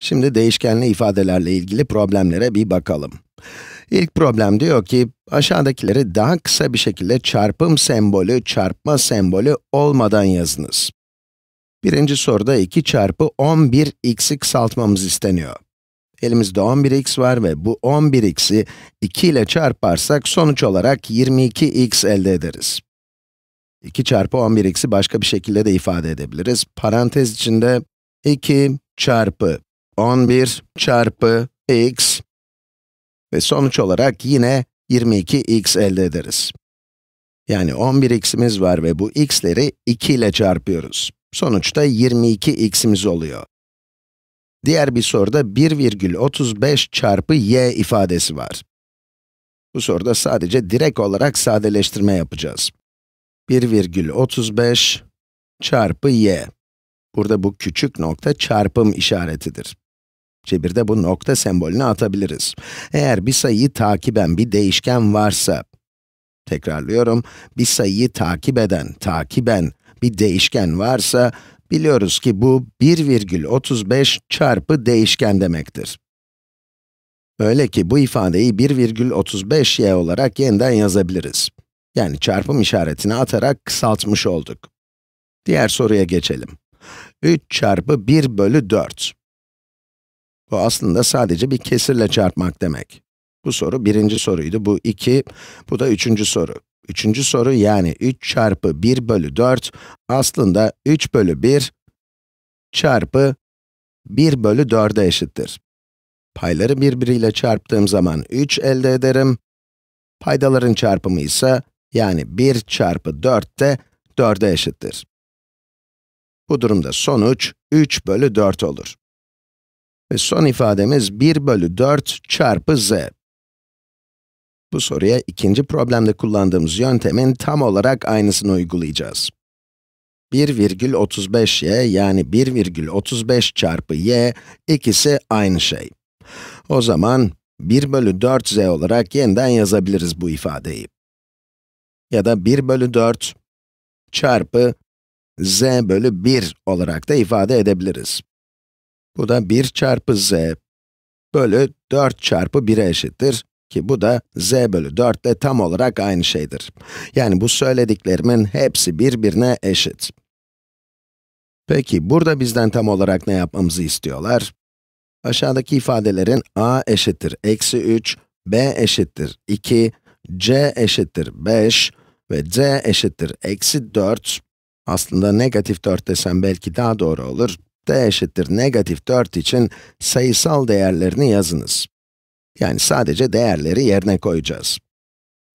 Şimdi değişkenli ifadelerle ilgili problemlere bir bakalım. İlk problem diyor ki, aşağıdakileri daha kısa bir şekilde çarpım sembolü, çarpma sembolü olmadan yazınız. Birinci soruda 2 çarpı 11x'i kısaltmamız isteniyor. Elimizde 11x var ve bu 11x'i 2 ile çarparsak sonuç olarak 22x elde ederiz. 2 çarpı 11x'i başka bir şekilde de ifade edebiliriz. Parantez içinde 2 çarpı 11 çarpı x ve sonuç olarak yine 22x elde ederiz. Yani 11x'imiz var ve bu x'leri 2 ile çarpıyoruz. Sonuçta 22x'imiz oluyor. Diğer bir soruda 1,35 çarpı y ifadesi var. Bu soruda sadece direkt olarak sadeleştirme yapacağız. 1,35 çarpı y. Burada bu küçük nokta çarpım işaretidir. Cebirde bu nokta sembolünü atabiliriz. Eğer bir sayıyı takiben bir değişken varsa, tekrarlıyorum, bir sayıyı takip eden, takiben bir değişken varsa, biliyoruz ki bu 1,35 çarpı değişken demektir. Öyle ki bu ifadeyi 1,35y olarak yeniden yazabiliriz. Yani çarpım işaretini atarak kısaltmış olduk. Diğer soruya geçelim. 3 çarpı 1 bölü 4. Bu aslında sadece bir kesirle çarpmak demek. Bu soru birinci soruydu, bu iki, bu da üçüncü soru. Üçüncü soru yani 3 çarpı 1 bölü 4, aslında 3 bölü 1 çarpı 1 bölü 4'e eşittir. Payları birbiriyle çarptığım zaman 3 elde ederim. Paydaların çarpımı ise, yani 1 çarpı 4 de 4'e eşittir. Bu durumda sonuç 3 bölü 4 olur. Ve son ifademiz 1 bölü 4 çarpı z. Bu soruya ikinci problemde kullandığımız yöntemin tam olarak aynısını uygulayacağız. 1,35y yani 1,35 çarpı y ikisi aynı şey. O zaman 1 bölü 4z olarak yeniden yazabiliriz bu ifadeyi. Ya da 1 bölü 4 çarpı z bölü 1 olarak da ifade edebiliriz. Bu da 1 çarpı z bölü 4 çarpı 1'e eşittir ki bu da z bölü 4 de tam olarak aynı şeydir. Yani bu söylediklerimin hepsi birbirine eşit. Peki, burada bizden tam olarak ne yapmamızı istiyorlar? Aşağıdaki ifadelerin a eşittir eksi 3, b eşittir 2, c eşittir 5 ve c eşittir eksi 4. Aslında negatif 4 desem belki daha doğru olur d eşittir negatif 4 için sayısal değerlerini yazınız. Yani sadece değerleri yerine koyacağız.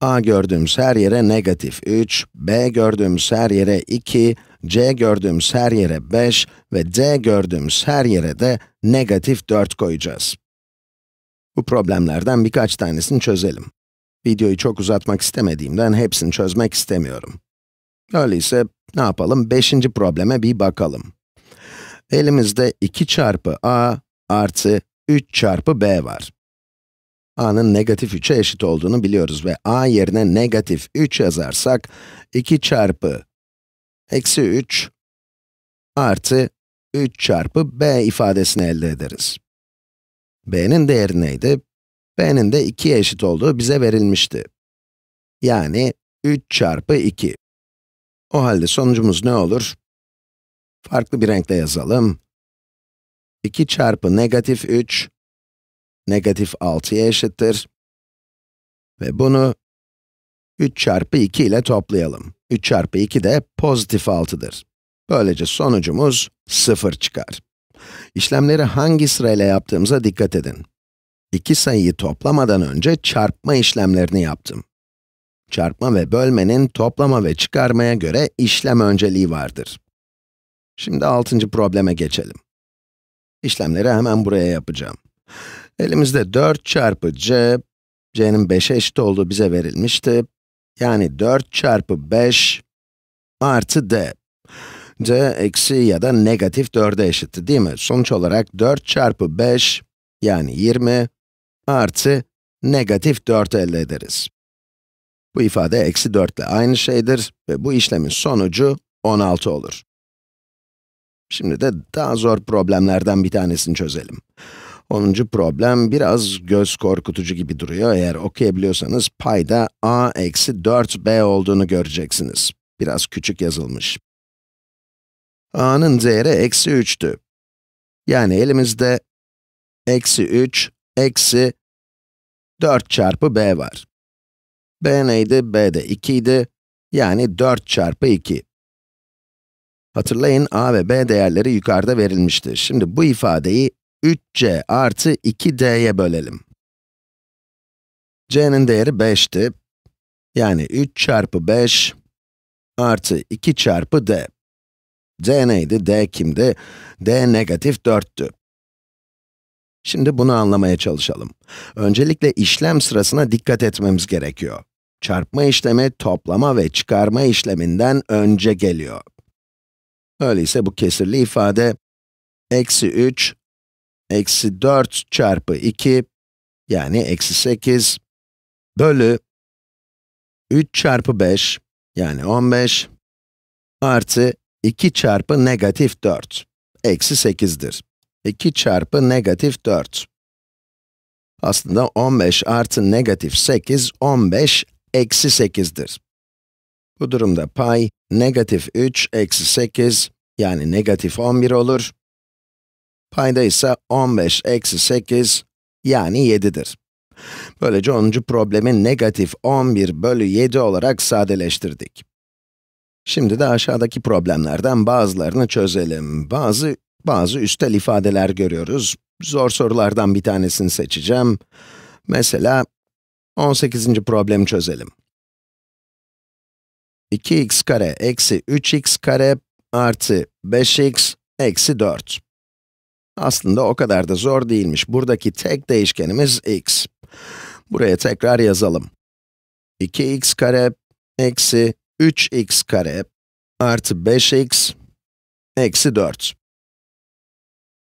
a gördüğümüz her yere negatif 3, b gördüğümüz her yere 2, c gördüğümüz her yere 5 ve d gördüğümüz her yere de negatif 4 koyacağız. Bu problemlerden birkaç tanesini çözelim. Videoyu çok uzatmak istemediğimden hepsini çözmek istemiyorum. Öyleyse ne yapalım, beşinci probleme bir bakalım elimizde 2 çarpı a artı 3 çarpı b var. a'nın negatif 3'e eşit olduğunu biliyoruz ve a yerine negatif 3 yazarsak, 2 çarpı eksi 3 artı 3 çarpı b ifadesini elde ederiz. b'nin değeri neydi? b'nin de 2'ye eşit olduğu bize verilmişti. Yani 3 çarpı 2. O halde sonucumuz ne olur? Farklı bir renkle yazalım. 2 çarpı negatif 3, negatif 6'ya eşittir. Ve bunu 3 çarpı 2 ile toplayalım. 3 çarpı 2 de pozitif 6'dır. Böylece sonucumuz 0 çıkar. İşlemleri hangi sırayla yaptığımıza dikkat edin. İki sayıyı toplamadan önce çarpma işlemlerini yaptım. Çarpma ve bölmenin toplama ve çıkarmaya göre işlem önceliği vardır. Şimdi altıncı probleme geçelim. İşlemleri hemen buraya yapacağım. Elimizde 4 çarpı c, c'nin 5'e eşit olduğu bize verilmişti. Yani 4 çarpı 5 artı d. d eksi ya da negatif 4'e eşitti değil mi? Sonuç olarak 4 çarpı 5 yani 20 artı negatif 4 elde ederiz. Bu ifade eksi 4 ile aynı şeydir ve bu işlemin sonucu 16 olur. Şimdi de daha zor problemlerden bir tanesini çözelim. 10. problem biraz göz korkutucu gibi duruyor. Eğer okuyabiliyorsanız payda a eksi 4b olduğunu göreceksiniz. Biraz küçük yazılmış. a'nın değeri eksi 3'tü. Yani elimizde eksi 3 eksi 4 çarpı b var. b neydi? b de 2 idi. Yani 4 çarpı 2. Hatırlayın a ve b değerleri yukarıda verilmiştir. Şimdi bu ifadeyi 3c artı 2d'ye bölelim. c'nin değeri 5'ti. Yani 3 çarpı 5 artı 2 çarpı d. d neydi, d kimdi? d negatif 4'tü. Şimdi bunu anlamaya çalışalım. Öncelikle işlem sırasına dikkat etmemiz gerekiyor. Çarpma işlemi toplama ve çıkarma işleminden önce geliyor. Öyleyse bu kesirli ifade eksi 3, eksi 4 çarpı 2, yani eksi 8, bölü 3 çarpı 5, yani 15, artı 2 çarpı negatif 4, eksi 8'dir. 2 çarpı negatif 4. Aslında 15 artı negatif 8, 15 eksi 8'dir. Bu durumda pay, negatif 3 eksi 8 yani negatif 11 olur. Payda ise 15 eksi 8, yani 7'dir. Böylece 10. problemi negatif 11 bölü 7 olarak sadeleştirdik. Şimdi de aşağıdaki problemlerden bazılarını çözelim. Bazı, bazı üstel ifadeler görüyoruz. Zor sorulardan bir tanesini seçeceğim. Mesela, 18. problemi çözelim. 2x kare eksi 3x kare artı 5x eksi 4. Aslında o kadar da zor değilmiş. Buradaki tek değişkenimiz x. Buraya tekrar yazalım. 2x kare eksi 3x kare artı 5x eksi 4.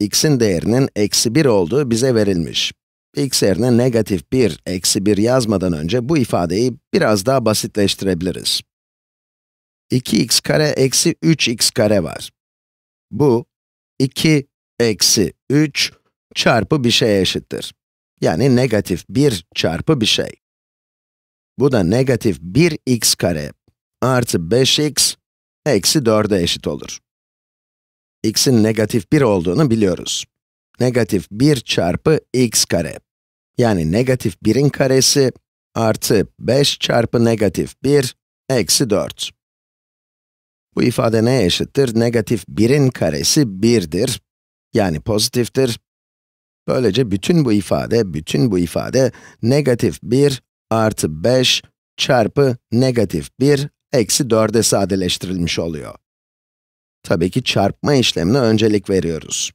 x'in değerinin eksi 1 olduğu bize verilmiş. x yerine negatif 1, eksi 1 yazmadan önce bu ifadeyi biraz daha basitleştirebiliriz. 2x kare eksi 3x kare var. Bu 2 eksi 3 çarpı bir şeye eşittir. Yani negatif 1 çarpı bir şey. Bu da negatif 1x kare artı 5x eksi 4'e eşit olur. x'in negatif 1 olduğunu biliyoruz. Negatif 1 çarpı x kare. Yani negatif 1'in karesi artı 5 çarpı negatif 1 eksi 4. Bu ifade ne eşittir? Negatif 1'in karesi 1'dir. Yani pozitiftir. Böylece bütün bu ifade, bütün bu ifade negatif 1 artı 5 çarpı negatif 1 eksi 4'e sadeleştirilmiş oluyor. Tabii ki çarpma işlemine öncelik veriyoruz.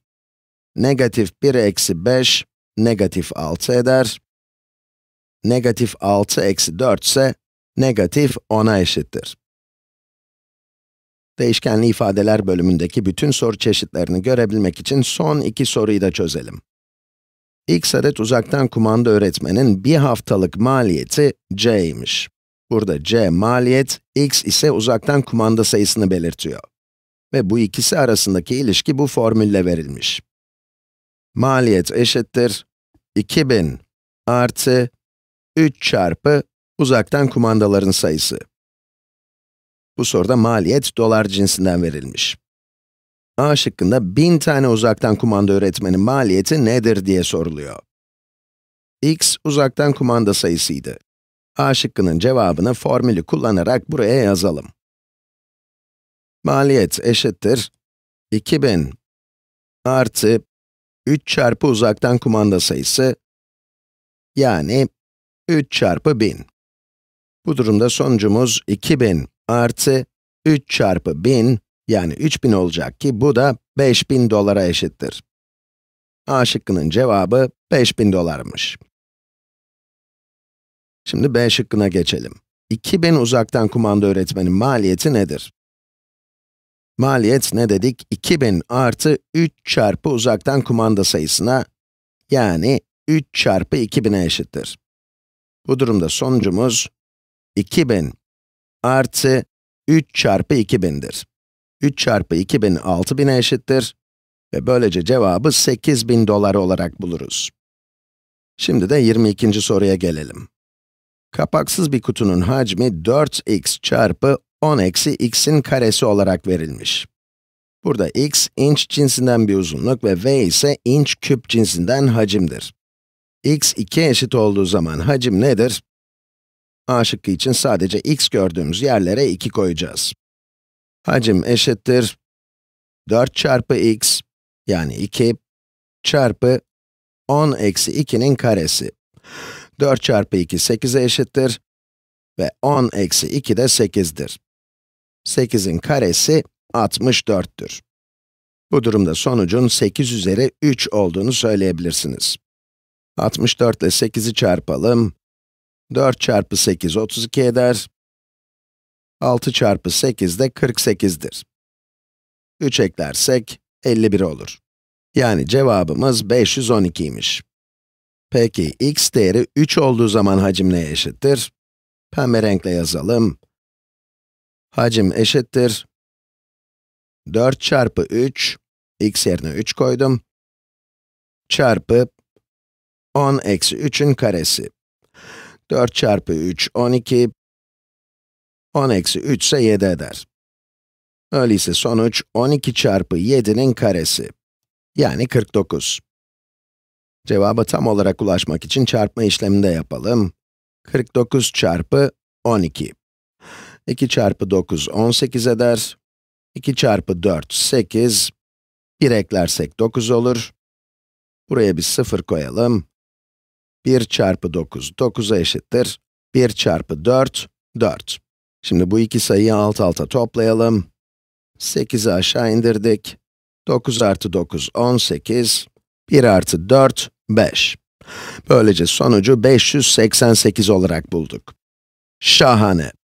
Negatif 1 eksi 5, negatif 6 eder. Negatif 6 eksi 4 ise negatif 10'a eşittir. Değişkenli ifadeler bölümündeki bütün soru çeşitlerini görebilmek için son iki soruyu da çözelim. X adet uzaktan kumanda öğretmenin bir haftalık maliyeti c'ymiş. Burada c maliyet, x ise uzaktan kumanda sayısını belirtiyor. Ve bu ikisi arasındaki ilişki bu formülle verilmiş. Maliyet eşittir 2000 artı 3 çarpı uzaktan kumandaların sayısı. Bu soruda maliyet dolar cinsinden verilmiş. A şıkkında 1000 tane uzaktan kumanda öğretmenin maliyeti nedir diye soruluyor. x uzaktan kumanda sayısıydı. A şıkkının cevabını formülü kullanarak buraya yazalım. Maliyet eşittir 2000 artı 3 çarpı uzaktan kumanda sayısı yani 3 çarpı 1000. Bu durumda sonucumuz 2000 artı 3 çarpı 1000 yani 3000 olacak ki bu da 5000 dolara eşittir. A şıkkının cevabı 5000 dolarmış. Şimdi B şıkkına geçelim. 2000 uzaktan kumanda üretmenin maliyeti nedir? Maliyet ne dedik? 2000 artı 3 çarpı uzaktan kumanda sayısına, yani 3 çarpı 2000'e eşittir. Bu durumda sonucumuz 2000 artı 3 çarpı 2000'dir. 3 çarpı 2000 6000'e eşittir ve böylece cevabı 8000 dolar olarak buluruz. Şimdi de 22. soruya gelelim. Kapaksız bir kutunun hacmi 4x çarpı 10 eksi x'in karesi olarak verilmiş. Burada x, inç cinsinden bir uzunluk ve v ise inç küp cinsinden hacimdir. x 2 eşit olduğu zaman hacim nedir? A şıkkı için sadece x gördüğümüz yerlere 2 koyacağız. Hacim eşittir 4 çarpı x, yani 2, çarpı 10 eksi 2'nin karesi. 4 çarpı 2, 8'e eşittir ve 10 eksi 2 de 8'dir. 8'in karesi 64'tür. Bu durumda sonucun 8 üzeri 3 olduğunu söyleyebilirsiniz. 64 ile 8'i çarpalım, 4 çarpı 8 32 eder. 6 çarpı 8 de 48'dir. 3 eklersek 51 olur. Yani cevabımız 512'ymiş. Peki, x değeri 3 olduğu zaman hacim neye eşittir? Pembe renkle yazalım. Hacim eşittir. 4 çarpı 3, x yerine 3 koydum. Çarpı 10 eksi 3'ün karesi. 4 çarpı 3, 12. 10 eksi 3 ise 7 eder. Öyleyse sonuç 12 çarpı 7'nin karesi. Yani 49. Cevaba tam olarak ulaşmak için çarpma işlemini de yapalım. 49 çarpı 12. 2 çarpı 9, 18 eder. 2 çarpı 4, 8. 1 eklersek 9 olur. Buraya bir 0 koyalım. 1 çarpı 9, 9'a eşittir. 1 çarpı 4, 4. Şimdi bu iki sayıyı alt alta toplayalım. 8'i aşağı indirdik. 9 artı 9, 18. 1 artı 4, 5. Böylece sonucu 588 olarak bulduk. Şahane!